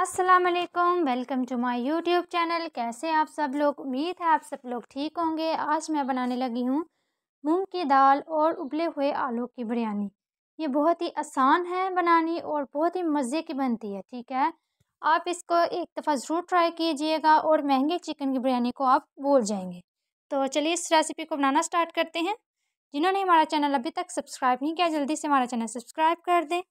अस्सलाम वालेकुम welcome to my YouTube channel कैसे आप सब लोग उम्मीद है आप सब लोग ठीक होंगे आज मैं बनाने लगी हूँ मूंग की दाल और उबले हुए आलू की बिरयानी ये बहुत ही आसान है बनानी और बहुत ही मज़े की बनती है ठीक है आप इसको एक दफ़ा ज़रूर ट्राई कीजिएगा और महंगे चिकन की बिरयानी को आप भूल जाएंगे तो चलिए इस रेसिपी को बनाना स्टार्ट करते हैं जिन्होंने हमारा चैनल अभी तक सब्सक्राइब नहीं किया जल्दी से हमारा चैनल सब्सक्राइब कर दें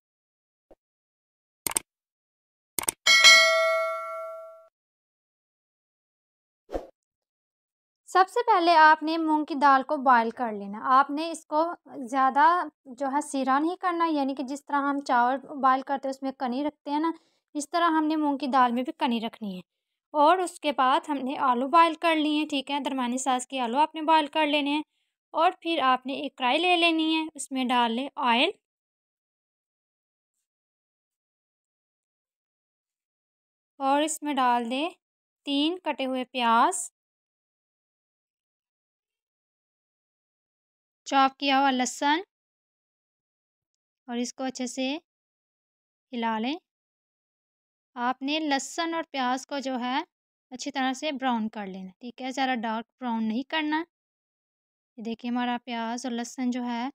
सबसे पहले आपने मूंग की दाल को बॉयल कर लेना आपने इसको ज़्यादा जो है सीरा नहीं करना यानी कि जिस तरह हम चावल बॉयल करते हैं उसमें कनी रखते हैं ना इस तरह हमने मूंग की दाल में भी कनी रखनी है और उसके बाद हमने आलू बॉयल कर लिए हैं ठीक है दरमानी साज के आलू आपने बॉयल कर लेने हैं और फिर आपने एक कढ़ाई ले लेनी है उसमें डाल लें ऑयल और इसमें डाल दें तीन कटे हुए प्याज चॉप किया हुआ लहसुन और इसको अच्छे से हिला लें आपने लहसुन और प्याज को जो है अच्छी तरह से ब्राउन कर लेना ठीक है ज़्यादा डार्क ब्राउन नहीं करना ये देखिए हमारा प्याज और लहसुन जो है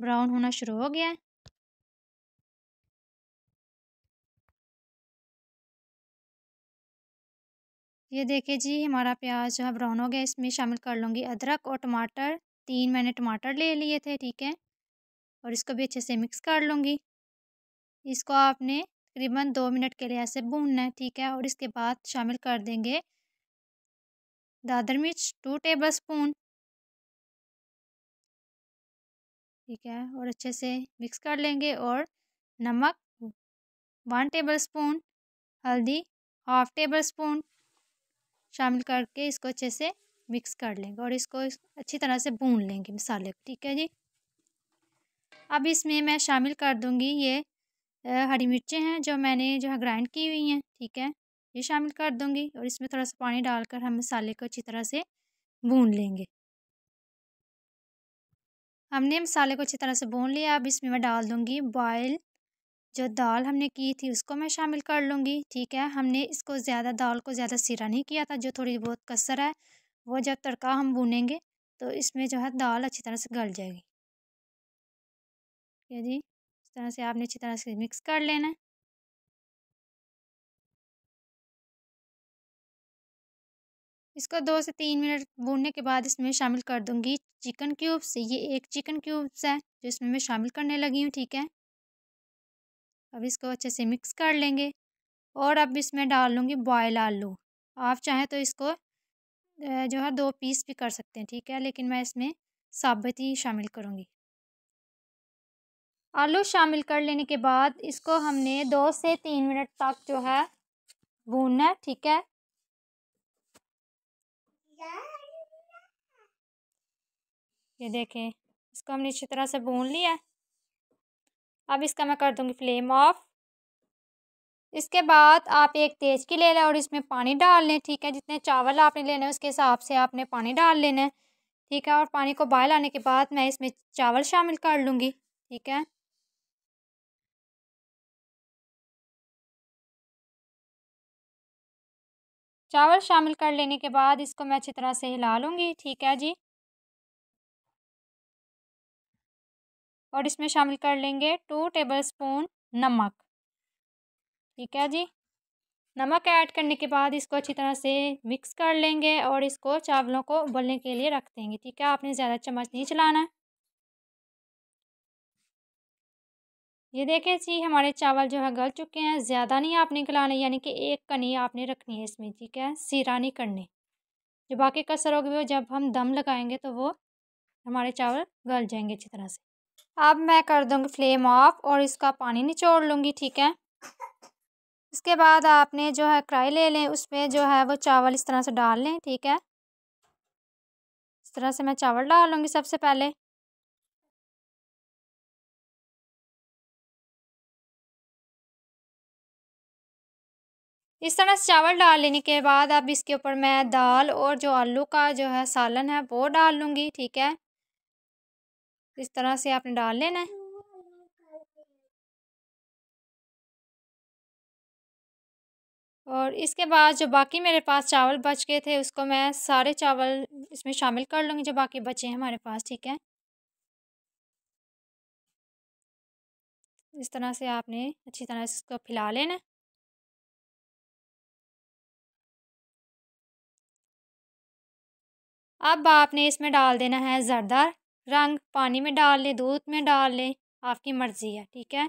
ब्राउन होना शुरू हो गया है ये देखिए जी हमारा प्याज जो है ब्राउन हो गया इसमें शामिल कर लूँगी अदरक और टमाटर तीन मैंने टमाटर ले लिए थे ठीक है और इसको भी अच्छे से मिक्स कर लूँगी इसको आपने तकरीबन दो मिनट के लिए ऐसे भूनना है ठीक है और इसके बाद शामिल कर देंगे दादर मिर्च टू टेबल स्पून ठीक है और अच्छे से मिक्स कर लेंगे और नमक वन टेबल स्पून हल्दी हाफ टेबल स्पून शामिल करके इसको अच्छे से मिक्स कर लेंगे और इसको अच्छी तरह से भून लेंगे मसाले को ठीक है जी अब इसमें मैं शामिल कर दूंगी ये हरी मिर्चें हैं जो मैंने जो है ग्राइंड की हुई हैं ठीक है ये शामिल कर दूंगी और इसमें थोड़ा सा पानी डालकर हम मसाले को अच्छी तरह से भून लेंगे हमने मसाले को अच्छी तरह से भून लिया अब इसमें मैं डाल दूंगी बॉयल जो दाल हमने की थी उसको मैं शामिल कर लूँगी ठीक है हमने इसको ज़्यादा दाल को ज़्यादा सिरा नहीं किया था जो थोड़ी बहुत कसर है वो जब तड़का हम भूनेंगे तो इसमें जो है दाल अच्छी तरह से गल जाएगी ठीक है जी इस तरह से आपने अच्छी तरह से मिक्स कर लेना है इसको दो से तीन मिनट भूनने के बाद इसमें शामिल कर दूंगी चिकन क्यूब्स ये एक चिकन क्यूब्स है जो इसमें मैं शामिल करने लगी हूँ ठीक है अब इसको अच्छे से मिक्स कर लेंगे और अब इसमें डाल लूँगी बॉयल आलू आप चाहें तो इसको जो है दो पीस भी कर सकते हैं ठीक है लेकिन मैं इसमें साबित ही शामिल करूँगी आलू शामिल कर लेने के बाद इसको हमने दो से तीन मिनट तक जो है भूनना है ठीक है ये देखें इसको हमने अच्छी तरह से भून लिया अब इसका मैं कर दूँगी फ्लेम ऑफ इसके बाद आप एक तेज की ले लें और इसमें पानी डाल लें ठीक है जितने चावल आपने लेने हैं उसके हिसाब से आपने पानी डाल लेना है ठीक है और पानी को बॉयल आने के बाद मैं इसमें चावल शामिल कर लूँगी ठीक है चावल शामिल कर लेने के बाद इसको मैं अच्छी तरह से हिला लूँगी ठीक है जी और इसमें शामिल कर लेंगे टू टेबल स्पून नमक ठीक है जी नमक ऐड करने के बाद इसको अच्छी तरह से मिक्स कर लेंगे और इसको चावलों को उबलने के लिए रख देंगे ठीक है आपने ज़्यादा चम्मच नहीं चलाना है ये देखें जी हमारे चावल जो है गल चुके हैं ज़्यादा नहीं आपने गलाने यानी कि एक कनी आपने रखनी है इसमें ठीक है सीरा नहीं करने जो बाकी कसर होगी वो जब हम दम लगाएंगे तो वो हमारे चावल गल जाएंगे अच्छी तरह से अब मैं कर दूँगी फ्लेम ऑफ और इसका पानी निचोड़ लूँगी ठीक है इसके बाद आपने जो है कढ़ाई ले लें उसमें जो है वो चावल इस तरह से डाल लें ठीक है इस तरह से मैं चावल डाल लूँगी सबसे पहले इस तरह से चावल डाल लेने के बाद अब इसके ऊपर मैं दाल और जो आलू का जो है सालन है वो डाल लूँगी ठीक है इस तरह से आपने डाल लेना है और इसके बाद जो बाकी मेरे पास चावल बच गए थे उसको मैं सारे चावल इसमें शामिल कर लूँगी जो बाकी बचे हैं हमारे पास ठीक है इस तरह से आपने अच्छी तरह से इसको फैला लेना अब आपने इसमें डाल देना है ज़रदार रंग पानी में डाल लें दूध में डाल लें आपकी मर्ज़ी है ठीक है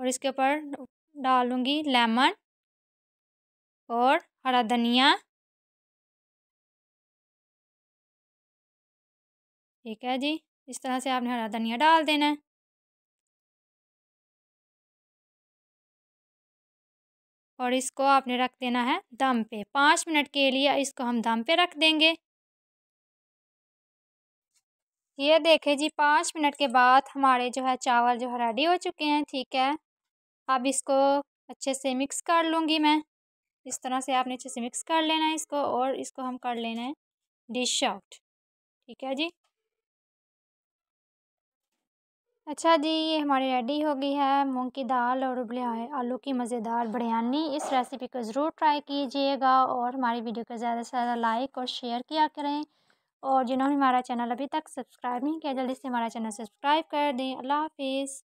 और इसके ऊपर डालूंगी लेमन और हरा धनिया ठीक है जी इस तरह से आपने हरा धनिया डाल देना है और इसको आपने रख देना है दम पे पाँच मिनट के लिए इसको हम दम पे रख देंगे ये देखें जी पाँच मिनट के बाद हमारे जो है चावल जो है रेडी हो चुके हैं ठीक है अब इसको अच्छे से मिक्स कर लूँगी मैं इस तरह से आपने अच्छे से मिक्स कर लेना है इसको और इसको हम कर लेना है डिश आउट ठीक है जी अच्छा जी ये हमारी रेडी हो गई है मूंग की दाल और उबले आलू की मज़ेदार बिरयानी इस रेसिपी को ज़रूर ट्राई कीजिएगा और हमारी वीडियो को ज़्यादा से ज़्यादा लाइक और शेयर किया करें और जिन्होंने हमारा चैनल अभी तक सब्सक्राइब नहीं किया जल्दी से हमारा चैनल सब्सक्राइब कर दें अल्लाह हाफिज़